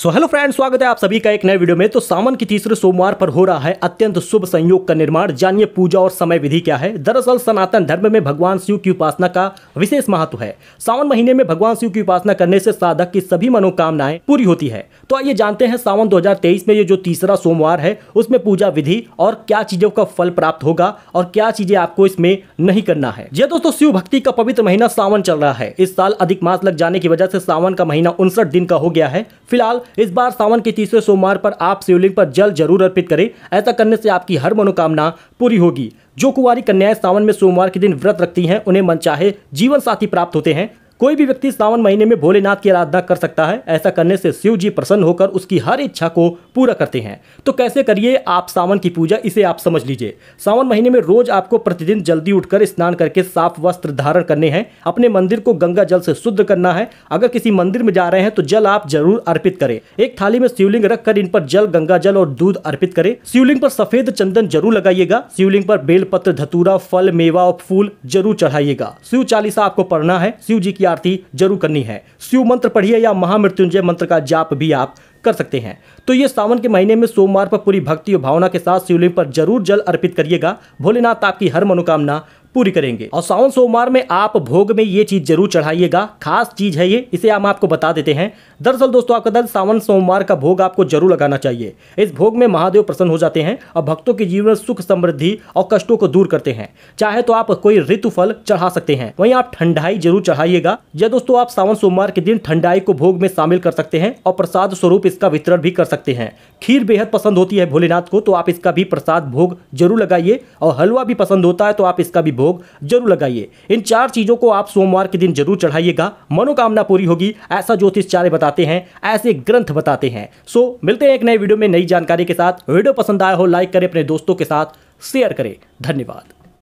so hello friends स्वागत है आप सभी का एक नए वीडियो में तो सावन की तीसरे सोमवार पर हो रहा है अत्यंत शुभ संयोग का निर्माण जानिए पूजा और समय विधि क्या है दरअसल सनातन धर्म में भगवान शिव की उपासना का विशेष महत्व है सावन महीने में भगवान शिव की उपासना करने से साधक की सभी मनोकामनाएं पूरी होती है तो आइए जानते हैं सावन दो में ये जो तीसरा सोमवार है उसमें पूजा विधि और क्या चीजों का फल प्राप्त होगा और क्या चीजें आपको इसमें नहीं करना है ये हाँ दोस्तों शिव भक्ति का पवित्र महीना सावन चल रहा है इस साल अधिक मास लग जाने की वजह से सावन का महीना उनसठ दिन का हो गया है फिलहाल इस बार सावन के तीसरे सोमवार पर आप शिवलिंग पर जल जरूर अर्पित करें ऐसा करने से आपकी हर मनोकामना पूरी होगी जो कुंवारी कन्याएं सावन में सोमवार के दिन व्रत रखती हैं उन्हें मनचाहे जीवन साथी प्राप्त होते हैं कोई भी व्यक्ति सावन महीने में भोलेनाथ की आराधना कर सकता है ऐसा करने से शिव जी प्रसन्न होकर उसकी हर इच्छा को पूरा करते हैं तो कैसे करिए आप सावन की पूजा इसे आप समझ लीजिए सावन महीने में रोज आपको प्रतिदिन जल्दी उठकर स्नान करके साफ वस्त्र धारण करने हैं अपने मंदिर को गंगा जल से शुद्ध करना है अगर किसी मंदिर में जा रहे हैं तो जल आप जरूर अर्पित करें एक थाली में शिवलिंग रखकर इन पर जल गंगा जल और दूध अर्पित करें शिवलिंग पर सफेद चंदन जरूर लगाइएगा शिवलिंग पर बेलपत्र धतूरा फल मेवा और फूल जरूर चढ़ाइएगा शिव चालीसा आपको पढ़ना है शिव जी की आरती जरूर करनी है शिव मंत्र पढ़िए या महामृत्युंजय मंत्र का जाप भी आप कर सकते हैं तो ये सावन के महीने में सोमवार पर पूरी भक्ति और भावना के साथ शिवलिंग पर जरूर जल अर्पित करिएगा भोलेनाथ आपकी हर मनोकामना पूरी करेंगे और सावन सोमवार में आप भोग में ये चीज जरूर चढ़ाइएगा खास चीज है ये इसे हम आपको बता देते हैं दरअसल दोस्तों आपका दल सावन सोमवार का भोग आपको जरूर लगाना चाहिए इस भोग में महादेव प्रसन्न हो जाते हैं और भक्तों के जीवन सुख समृद्धि और कष्टों को दूर करते हैं चाहे तो आप कोई ऋतु फल चढ़ा सकते हैं वही आप ठंडाई जरूर चढ़ाइएगा या दोस्तों आप सावन सोमवार के दिन ठंडाई को भोग में शामिल कर सकते हैं और प्रसाद स्वरूप इसका वितरण भी कर सकते हैं खीर बेहद पसंद होती है भोलेनाथ को तो आप इसका भी प्रसाद भोग जरूर लगाइए और हलवा भी पसंद होता है तो आप इसका भी भोग भोग जरूर लगाइए इन चार चीज़ों को आप सोमवार के दिन जरूर चढ़ाइएगा मनोकामना पूरी होगी ऐसा ज्योतिषचार्य बताते हैं ऐसे ग्रंथ बताते हैं सो मिलते हैं एक नए वीडियो में नई जानकारी के साथ वीडियो पसंद आया हो लाइक करें अपने दोस्तों के साथ शेयर करें धन्यवाद